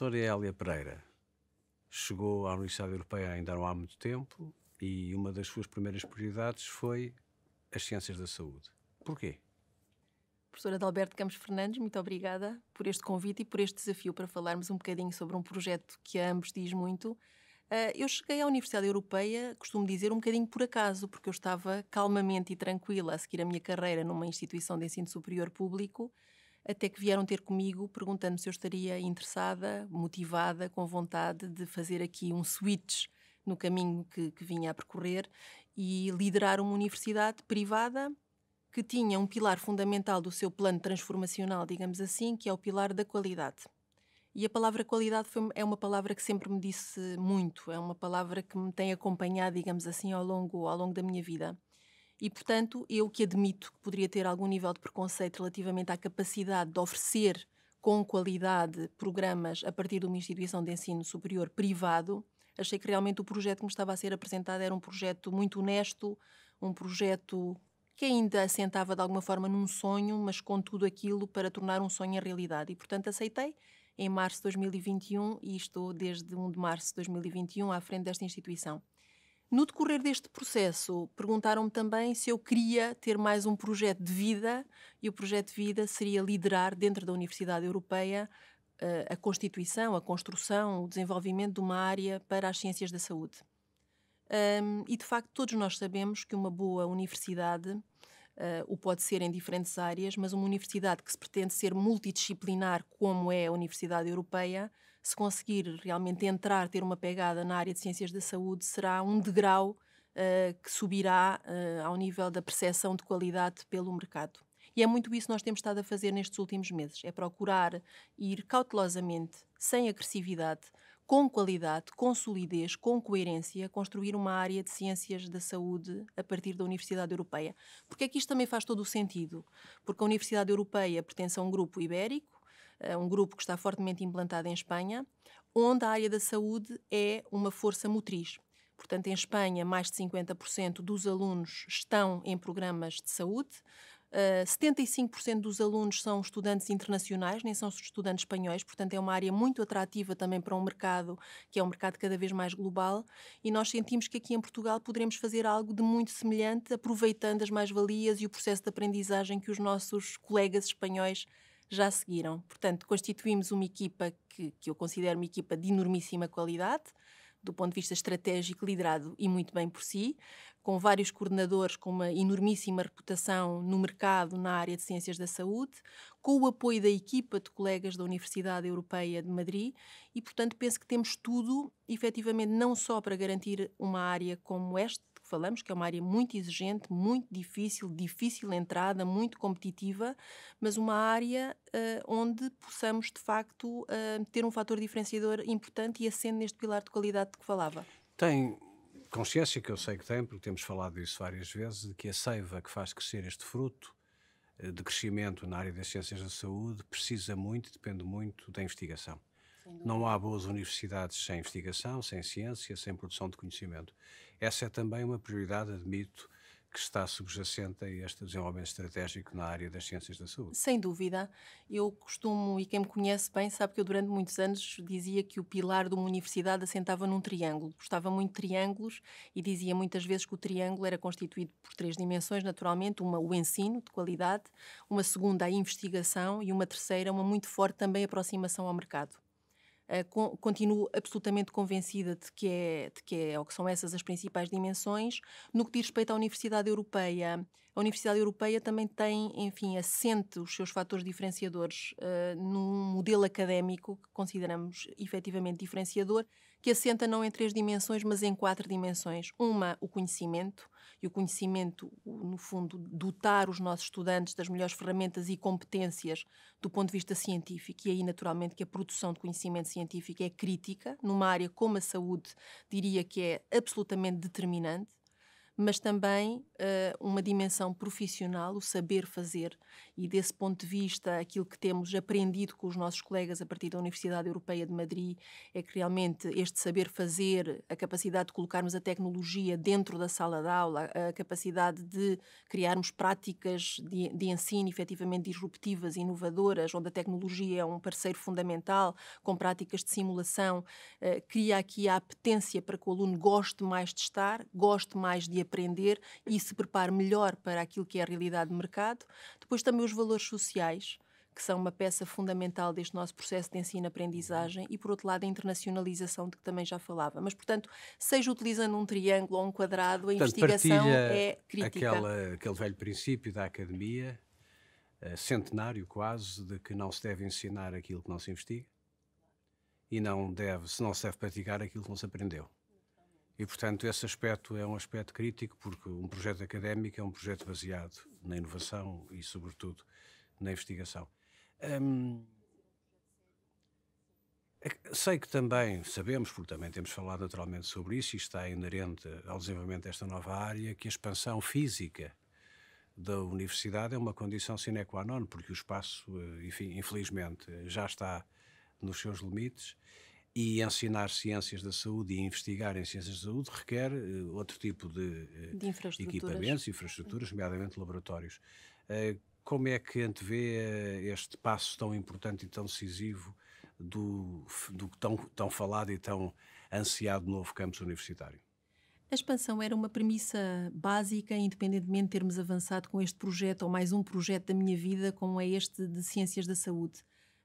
professora Elia Pereira chegou à Universidade Europeia ainda não há muito tempo e uma das suas primeiras prioridades foi as ciências da saúde. Porquê? Professora Adalberto Campos Fernandes, muito obrigada por este convite e por este desafio para falarmos um bocadinho sobre um projeto que a ambos diz muito. Ah, eu cheguei à Universidade Europeia, costumo dizer, um bocadinho por acaso, porque eu estava calmamente e tranquila a seguir a minha carreira numa instituição de ensino superior público até que vieram ter comigo perguntando se eu estaria interessada, motivada, com vontade de fazer aqui um switch no caminho que, que vinha a percorrer e liderar uma universidade privada que tinha um pilar fundamental do seu plano transformacional, digamos assim, que é o pilar da qualidade. E a palavra qualidade foi, é uma palavra que sempre me disse muito, é uma palavra que me tem acompanhado, digamos assim, ao longo, ao longo da minha vida. E, portanto, eu que admito que poderia ter algum nível de preconceito relativamente à capacidade de oferecer com qualidade programas a partir de uma instituição de ensino superior privado, achei que realmente o projeto que me estava a ser apresentado era um projeto muito honesto, um projeto que ainda assentava de alguma forma num sonho, mas com tudo aquilo para tornar um sonho a realidade. E, portanto, aceitei em março de 2021 e estou desde 1 de março de 2021 à frente desta instituição. No decorrer deste processo, perguntaram-me também se eu queria ter mais um projeto de vida, e o projeto de vida seria liderar dentro da Universidade Europeia eh, a constituição, a construção, o desenvolvimento de uma área para as ciências da saúde. Um, e de facto, todos nós sabemos que uma boa universidade, uh, o pode ser em diferentes áreas, mas uma universidade que se pretende ser multidisciplinar, como é a Universidade Europeia, se conseguir realmente entrar, ter uma pegada na área de ciências da saúde, será um degrau uh, que subirá uh, ao nível da percepção de qualidade pelo mercado. E é muito isso que nós temos estado a fazer nestes últimos meses: é procurar ir cautelosamente, sem agressividade, com qualidade, com solidez, com coerência, construir uma área de ciências da saúde a partir da Universidade Europeia. Porque é que isto também faz todo o sentido? Porque a Universidade Europeia pertence a um grupo ibérico eh, um grupo que está fortemente implantado em Espanha, onde a área da saúde é uma força motriz. Portanto, em Espanha, mais de 50% dos alunos estão em programas de saúde. Uh, eh, 75% dos alunos são estudantes internacionais, nem são estudantes espanhóis, portanto é uma área muito atrativa também para um mercado que é um mercado cada vez mais global e nós sentimos que aqui em Portugal poderemos fazer algo de muito semelhante, aproveitando as mais-valias e o processo de aprendizagem que os nossos colegas espanhóis já seguiram. Portanto, constituímos uma equipa que, que eu considero uma equipa de enormíssima qualidade, do ponto de vista estratégico, liderado e muito bem por si, com vários coordenadores com uma enormíssima reputação no mercado na área de ciências da saúde, com o apoio da equipa de colegas da Universidade Europeia de Madrid e, portanto, penso que temos tudo, efetivamente, não só para garantir uma área como esta, falamos, que é uma área muito exigente, muito difícil, difícil entrada, muito competitiva, mas uma área uh, onde possamos, de facto, uh, ter um fator diferenciador importante e acende neste pilar de qualidade de que falava. Tem consciência, que eu sei que tem, porque temos falado disso várias vezes, de que a seiva que faz crescer este fruto eh, de crescimento na área das ciências da saúde precisa muito, depende muito da investigação. Não há boas universidades sem investigação, sem ciência, sem produção de conhecimento. Essa é também uma prioridade, admito, que está subjacente a este desenvolvimento estratégico na área das ciências da saúde. Sem dúvida. Eu costumo, e quem me conhece bem sabe que eu durante muitos anos dizia que o pilar de uma universidade assentava num triângulo. Gostava muito de triângulos e dizia muitas vezes que o triângulo era constituído por três dimensões, naturalmente, uma o ensino de qualidade, uma segunda a investigação e uma terceira uma muito forte também aproximação ao mercado. Eh, continuo absolutamente convencida de que, é, de que, é, ou que são essas as principais dimensões. No que diz respeito à Universidade Europeia, a Universidade Europeia também tem, enfim, assente os seus fatores diferenciadores uh, num modelo académico que consideramos efetivamente diferenciador, que assenta não em três dimensões, mas em quatro dimensões. Uma, o conhecimento e o conhecimento, no fundo, dotar os nossos estudantes das melhores ferramentas e competências do ponto de vista científico. E aí, naturalmente, que a produção de conhecimento científico é crítica, numa área como a saúde, diria que é absolutamente determinante mas também uh, uma dimensão profissional, o saber fazer. E desse ponto de vista, aquilo que temos aprendido com os nossos colegas a partir da Universidade Europeia de Madrid é que realmente este saber fazer, a capacidade de colocarmos a tecnologia dentro da sala de aula, a capacidade de criarmos práticas de, de ensino efetivamente disruptivas, inovadoras, onde a tecnologia é um parceiro fundamental, com práticas de simulação, uh, cria aqui a apetência para que o aluno goste mais de estar, goste mais de aprender aprender e se prepare melhor para aquilo que é a realidade de mercado. Depois também os valores sociais, que são uma peça fundamental deste nosso processo de ensino-aprendizagem, e por outro lado a internacionalização, de que também já falava. Mas, portanto, seja utilizando um triângulo ou um quadrado, a portanto, investigação é crítica. Aquela, aquele velho princípio da academia, eh, centenário quase, de que não se deve ensinar aquilo que não se investiga e não deve, se não se deve praticar aquilo que não se aprendeu. E, portanto, esse aspecto é um aspecto crítico, porque um projeto académico é um projeto baseado na inovação e, sobretudo, na investigação. Hum, sei que também, sabemos, porque também temos falado naturalmente sobre isso, e está inerente ao desenvolvimento desta nova área, que a expansão física da universidade é uma condição sine qua non, porque o espaço, eh, enfim, infelizmente, já está nos seus limites e ensinar ciências da saúde e investigar em ciências da saúde requer uh, outro tipo de, uh, de infraestruturas. equipamentos, infraestruturas, nomeadamente laboratórios. Uh, como é que antevê este passo tão importante e tão decisivo do, do tão, tão falado e tão ansiado novo campus universitário? A expansão era uma premissa básica, independentemente de termos avançado com este projeto ou mais um projeto da minha vida, como é este de Ciências da Saúde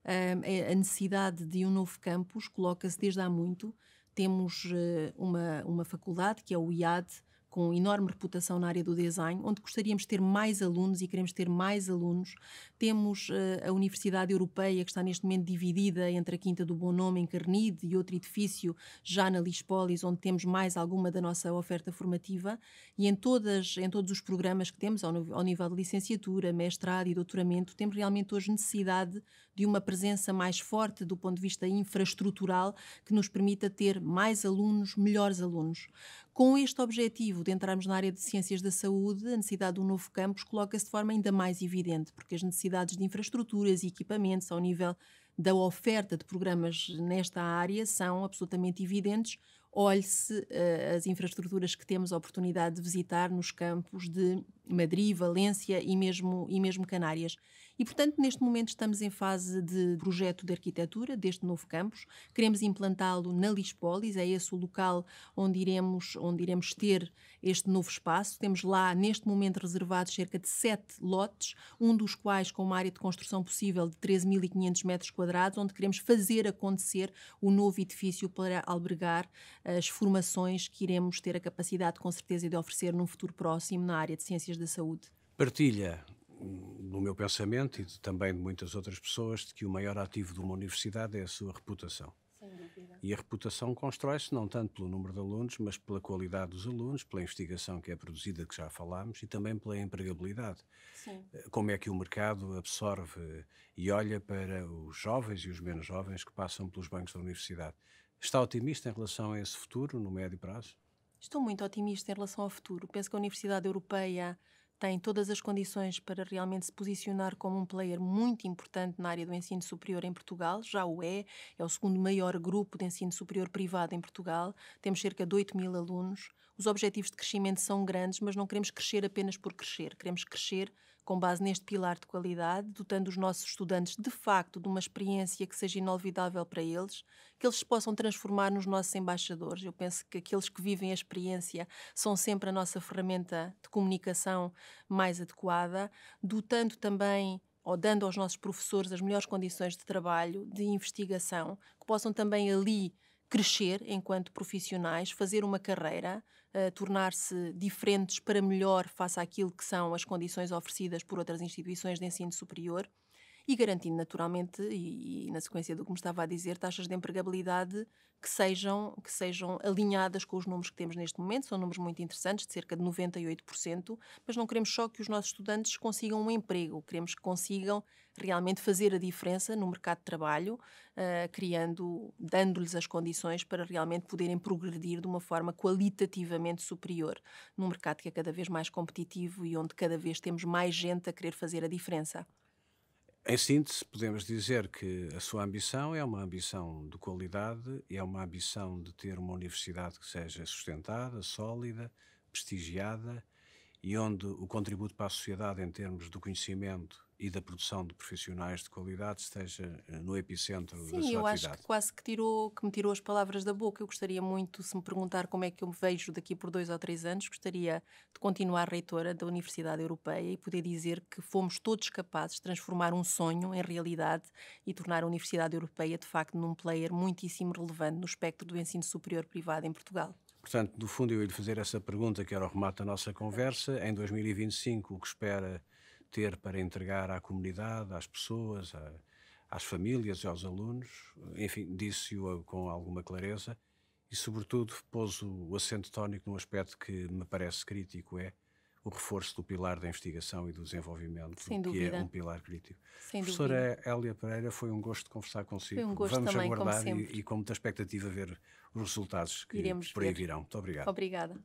a necessidade de um novo campus coloca-se desde há muito. Temos eh, uma, uma faculdade, que é o IAD, com enorme reputação na área do design, onde gostaríamos de ter mais alunos e queremos ter mais alunos temos eh, a Universidade Europeia, que está neste momento dividida entre a Quinta do Bom Nome, em Carnide, e outro edifício já na Lispolis, onde temos mais alguma da nossa oferta formativa. E em, todas, em todos os programas que temos, ao, ao nível de licenciatura, mestrado e doutoramento, temos realmente hoje necessidade de uma presença mais forte do ponto de vista infraestrutural que nos permita ter mais alunos, melhores alunos. Com este objetivo de entrarmos na área de ciências da saúde, a necessidade de um novo campus coloca-se de forma ainda mais evidente, porque as necessidades necessidades de infraestruturas e equipamentos ao nível da oferta de programas nesta área são absolutamente evidentes. Olhe-se uh, as infraestruturas que temos a oportunidade de visitar nos campos de Madrid, Valência e mesmo, e mesmo Canárias. E, portanto, neste momento estamos em fase de projeto de arquitetura deste novo campus. Queremos implantá-lo na Lispolis, é esse o local onde iremos, onde iremos ter este novo espaço. Temos lá, neste momento, reservados cerca de sete lotes, um dos quais com uma área de construção possível de 13.500 metros quadrados, onde queremos fazer acontecer o novo edifício para albergar eh, as formações que iremos ter a capacidade, com certeza, de oferecer num futuro próximo na área de ciências da saúde. Partilha no meu pensamento e de, também de muitas outras pessoas, de que o maior ativo de uma universidade é a sua reputação. E a reputação constrói-se não tanto pelo número de alunos, mas pela qualidade dos alunos, pela investigação que é produzida, que já falámos, e também pela empregabilidade. Sim. Eh, como é que o mercado absorve e olha para os jovens e os menos jovens que passam pelos bancos da universidade? Está otimista em relação a esse futuro, no médio prazo? Estou muito otimista em relação ao futuro. Penso que a Universidade Europeia tem todas as condições para realmente se posicionar como um player muito importante na área do ensino superior em Portugal, já o é, é o segundo maior grupo de ensino superior privado em Portugal, temos cerca de 8 mil alunos. Os objetivos de crescimento são grandes, mas não queremos crescer apenas por crescer, queremos crescer com base neste pilar de qualidade, dotando os nossos estudantes de facto de uma experiência que seja inolvidável para eles, que eles se possam transformar nos nossos embaixadores. Eu penso que aqueles que vivem a experiência são sempre a nossa ferramenta de comunicação mais adequada, dotando também ou dando aos nossos professores as melhores condições de trabalho, de investigação, que possam também ali crescer enquanto profissionais, fazer uma carreira, uh, tornar-se diferentes para melhor face àquilo que são as condições oferecidas por outras instituições de ensino superior e garantindo naturalmente, e, e, na sequência do que me estava a dizer, taxas de empregabilidade que sejam, que sejam alinhadas com os números que temos neste momento, são números muito interessantes, de cerca de 98%, mas não queremos só que os nossos estudantes consigam um emprego, queremos que consigam realmente fazer a diferença no mercado de trabalho, uh, criando, dando-lhes as condições para realmente poderem progredir de uma forma qualitativamente superior num mercado que é cada vez mais competitivo e onde cada vez temos mais gente a querer fazer a diferença. Em síntese, podemos dizer que a sua ambição é uma ambição de qualidade, é uma ambição de ter uma universidade que seja sustentada, sólida, prestigiada e onde o contributo para a sociedade em termos do conhecimento e da produção de profissionais de qualidade esteja eh, no epicentro Sim, da sua atividade. Sim, eu acho que quase que, tirou, que me tirou as palavras da boca. Eu gostaria muito, se me perguntar como é que eu me vejo daqui por dois ou três anos, gostaria de continuar reitora da Universidade Europeia e poder dizer que fomos todos capazes de transformar um sonho em realidade e tornar a Universidade Europeia, de facto, num player muitíssimo relevante no espectro do ensino superior privado em Portugal. Portanto, no fundo, eu ia lhe fazer essa pergunta, que era o remate da nossa conversa. Em 2025, o que espera ter para entregar à comunidade, às pessoas, a, às famílias e aos alunos. Enfim, disse-o com alguma clareza e, sobretudo, pôs o acento tónico num aspecto que me parece crítico, é o reforço do pilar da investigação e do desenvolvimento, Sem que é um pilar crítico. Sem Professora Elia Hélia Pereira, foi um gosto conversar consigo. Foi um gosto Vamos também, aguardar e, e, com muita expectativa ver os resultados que Iremos por aí ver. virão. Muito obrigado. Obrigada.